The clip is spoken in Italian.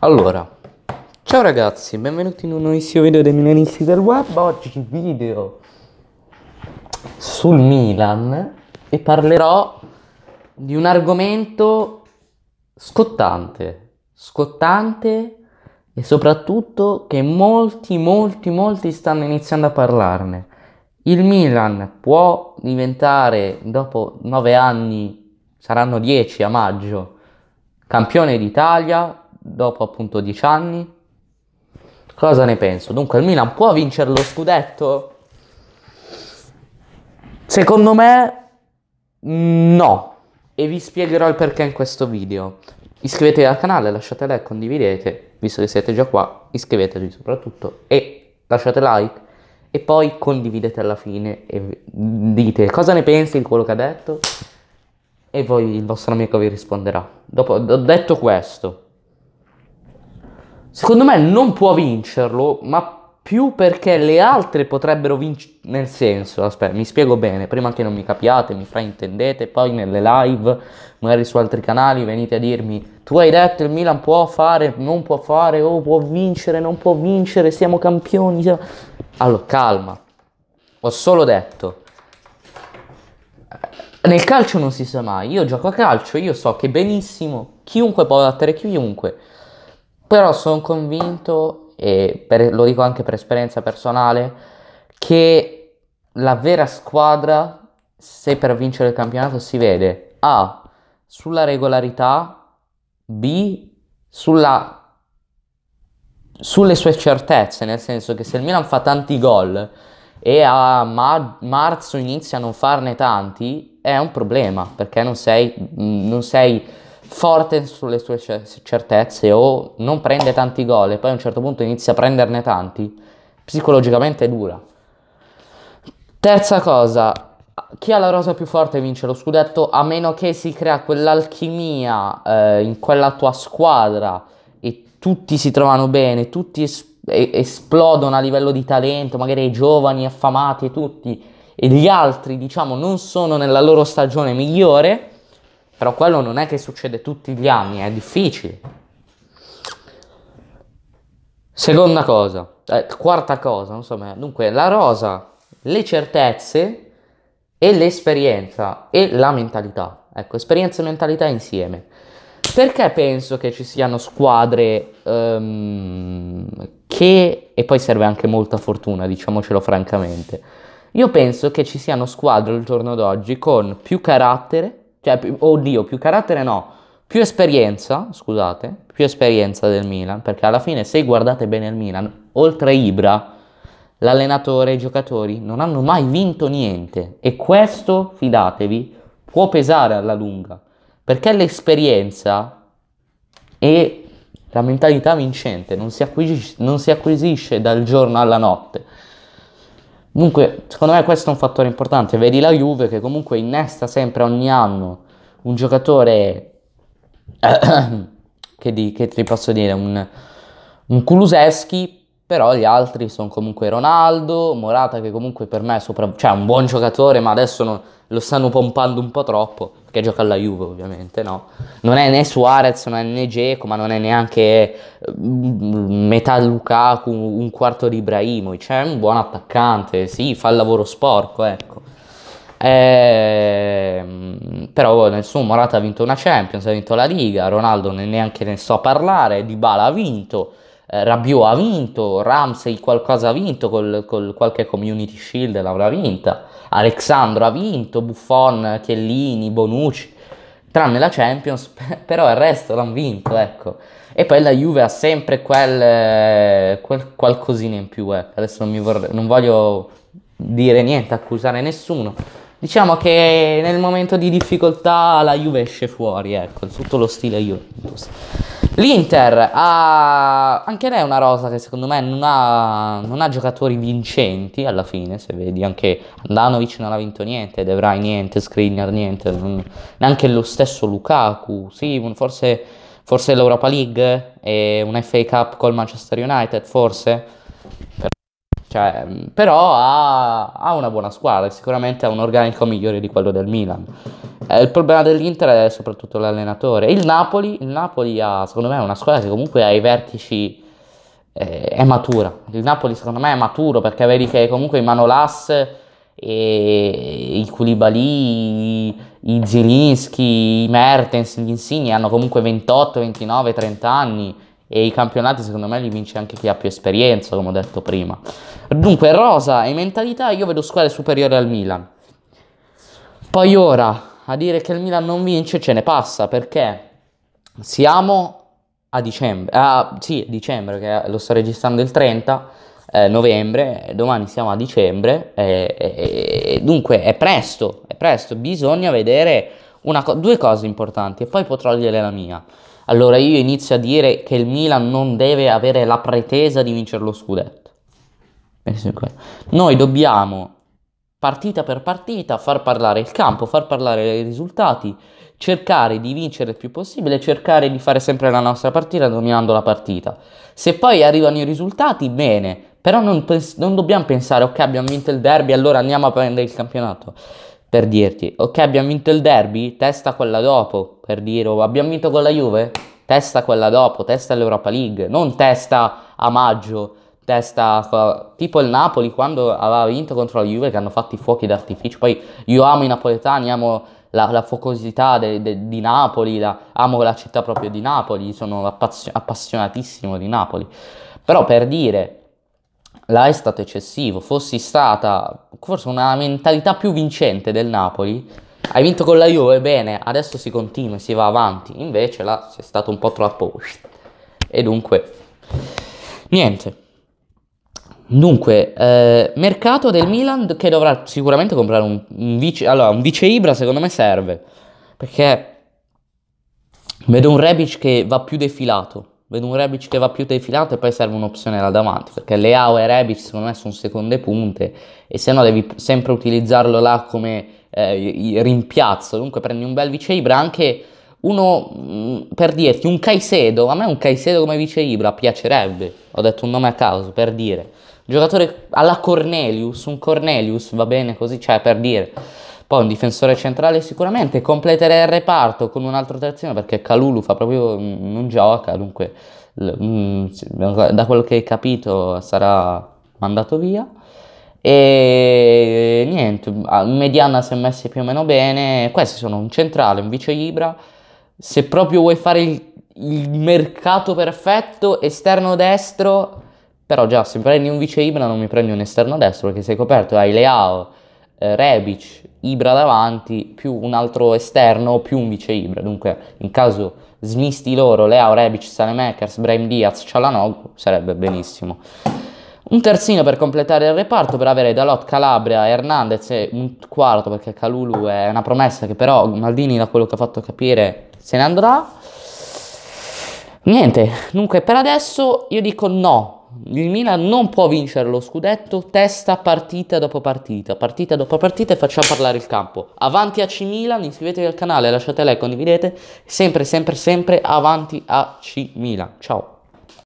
Allora, ciao ragazzi, benvenuti in un nuovissimo video dei Milanisti del Web. Oggi video sul Milan e parlerò di un argomento scottante, scottante e soprattutto che molti, molti, molti stanno iniziando a parlarne. Il Milan può diventare, dopo nove anni, saranno dieci a maggio, campione d'Italia dopo appunto dieci anni. Cosa ne penso? Dunque il Milan può vincere lo scudetto? Secondo me mm, no. E vi spiegherò il perché in questo video. Iscrivetevi al canale, lasciate like, condividete, visto che siete già qua, iscrivetevi soprattutto e lasciate like e poi condividete alla fine e dite cosa ne pensi di quello che ha detto e poi il vostro amico vi risponderà. Dopo ho detto questo, Secondo me non può vincerlo, ma più perché le altre potrebbero vincere, nel senso, aspetta, mi spiego bene, prima che non mi capiate, mi fraintendete, poi nelle live, magari su altri canali, venite a dirmi, tu hai detto il Milan può fare, non può fare, oh può vincere, non può vincere, siamo campioni. Siamo... Allora, calma, ho solo detto, eh, nel calcio non si sa mai, io gioco a calcio, io so che benissimo, chiunque può battere chiunque però sono convinto, e per, lo dico anche per esperienza personale, che la vera squadra, se per vincere il campionato, si vede A. sulla regolarità, B. Sulla, sulle sue certezze, nel senso che se il Milan fa tanti gol e a ma- marzo inizia a non farne tanti, è un problema perché non sei, non sei forte sulle sue certezze o non prende tanti gol e poi a un certo punto inizia a prenderne tanti, psicologicamente è dura. Terza cosa, chi ha la rosa più forte vince lo scudetto a meno che si crea quell'alchimia eh, in quella tua squadra e tutti si trovano bene, tutti es- esplodono a livello di talento, magari i giovani, affamati e tutti, e gli altri diciamo non sono nella loro stagione migliore però quello non è che succede tutti gli anni, è difficile. Seconda cosa, eh, quarta cosa, non so, dunque la rosa, le certezze e l'esperienza e la mentalità. Ecco, esperienza e mentalità insieme. Perché penso che ci siano squadre um, che, e poi serve anche molta fortuna, diciamocelo francamente, io penso che ci siano squadre al giorno d'oggi con più carattere, cioè, oddio, più carattere no, più esperienza, scusate, più esperienza del Milan, perché alla fine se guardate bene il Milan, oltre Ibra, l'allenatore e i giocatori non hanno mai vinto niente e questo, fidatevi, può pesare alla lunga, perché l'esperienza e la mentalità vincente non si acquisisce, non si acquisisce dal giorno alla notte. Comunque, secondo me questo è un fattore importante. Vedi la Juve che comunque innesta sempre ogni anno un giocatore che, di, che ti posso dire, un, un Kuluseschi però gli altri sono comunque Ronaldo, Morata che comunque per me è, sopra... cioè, un buon giocatore, ma adesso non... lo stanno pompando un po' troppo, perché gioca alla Juve ovviamente, no? Non è né Suarez, non è né Geco, ma non è neanche mm, metà Lukaku, un quarto di Ibrahimo, cioè è un buon attaccante, sì, fa il lavoro sporco, ecco. Ehm, però nessuno Morata ha vinto una Champions, ha vinto la Liga, Ronaldo neanche ne so parlare, Dybala ha vinto eh, Rabiot ha vinto, Ramsey qualcosa ha vinto, con qualche community shield l'avrà vinta, Alexandro ha vinto, Buffon, Chiellini, Bonucci, tranne la Champions, però il resto l'hanno vinto, ecco. E poi la Juve ha sempre quel, eh, quel qualcosina in più, ecco. Adesso non, vorrei, non voglio dire niente, accusare nessuno. Diciamo che nel momento di difficoltà la Juve esce fuori, ecco, tutto lo stile Juventus. L'Inter ha anche lei una rosa che secondo me non ha, non ha, giocatori vincenti alla fine, se vedi anche Andanovic non ha vinto niente, De Vrij niente, Skriniar niente, neanche lo stesso Lukaku, sì forse, forse l'Europa League e un FA Cup col Manchester United forse, però, cioè, però ha, ha una buona squadra e sicuramente ha un organico migliore di quello del Milan. Eh, il problema dell'Inter è soprattutto l'allenatore. Il Napoli, il Napoli ha, secondo me, è una squadra che comunque ai vertici eh, è matura. Il Napoli, secondo me, è maturo perché vedi che comunque in mano l'asse e i Koulibaly, i, i Zilinski, i Mertens, gli Insigni hanno comunque 28, 29, 30 anni e i campionati secondo me li vince anche chi ha più esperienza, come ho detto prima. Dunque, rosa e mentalità, io vedo squadre superiori al Milan. Poi ora, a dire che il Milan non vince ce ne passa perché siamo a dicembre, ah, sì, dicembre che lo sto registrando il 30 eh, novembre, domani siamo a dicembre, eh, eh, dunque è presto, è presto, bisogna vedere co- due cose importanti e poi potrò dire la mia. Allora io inizio a dire che il Milan non deve avere la pretesa di vincere lo scudetto. Noi dobbiamo partita per partita, far parlare il campo, far parlare i risultati, cercare di vincere il più possibile, cercare di fare sempre la nostra partita dominando la partita. Se poi arrivano i risultati, bene, però non, pens- non dobbiamo pensare ok abbiamo vinto il derby, allora andiamo a prendere il campionato. Per dirti, ok abbiamo vinto il derby, testa quella dopo, per dire, oh, abbiamo vinto con la Juve, testa quella dopo, testa l'Europa League, non testa a maggio testa, tipo il Napoli quando aveva vinto contro la Juve che hanno fatto i fuochi d'artificio, poi io amo i napoletani, amo la, la focosità de, de, di Napoli, la, amo la città proprio di Napoli, sono appassion- appassionatissimo di Napoli, però per dire là è stato eccessivo, fossi stata forse una mentalità più vincente del Napoli, hai vinto con la Juve, bene, adesso si continua, si va avanti, invece là c'è stato un po' troppo e dunque niente. Dunque, eh, mercato del Milan che dovrà sicuramente comprare un, un, vice. Allora, un vice Ibra secondo me serve. Perché vedo un Rebic che va più defilato. Vedo un Rebic che va più defilato e poi serve un'opzione là davanti. Perché Leao e Rebic secondo me sono seconde punte. E se no devi sempre utilizzarlo là come eh, rimpiazzo. Dunque prendi un bel vice Ibra anche uno, mm, per dirti, un Caicedo, a me un Caicedo come vice Ibra piacerebbe, ho detto un nome a caso, per dire, giocatore alla Cornelius, un Cornelius, va bene così, cioè per dire, poi un difensore centrale sicuramente, completerei il reparto con un'altra altro terzino perché Calulu fa proprio, mm, non gioca, dunque mm, da quello che hai capito sarà mandato via. E niente, mediana si è messi più o meno bene. Questi sono un centrale, un vice Ibra se proprio vuoi fare il, il mercato perfetto, esterno destro, però già se prendi un vice Ibra non mi prendi un esterno destro perché sei coperto hai Leao, eh, Rebic, Ibra davanti, più un altro esterno, più un vice Ibra. Dunque in caso smisti loro, Leao, Rebic, Sanemakers, Brahim Diaz, Cialanoglu, sarebbe benissimo. Un terzino per completare il reparto per avere Dalot, Calabria, Hernandez e un quarto perché Calulu è una promessa che però Maldini da quello che ha fatto capire se ne andrà. Niente, dunque per adesso io dico no, il Milan non può vincere lo scudetto testa partita dopo partita, partita dopo partita e facciamo parlare il campo. Avanti a C Milan, iscrivetevi al canale, lasciate like, condividete, sempre sempre sempre avanti a C Milan. Ciao.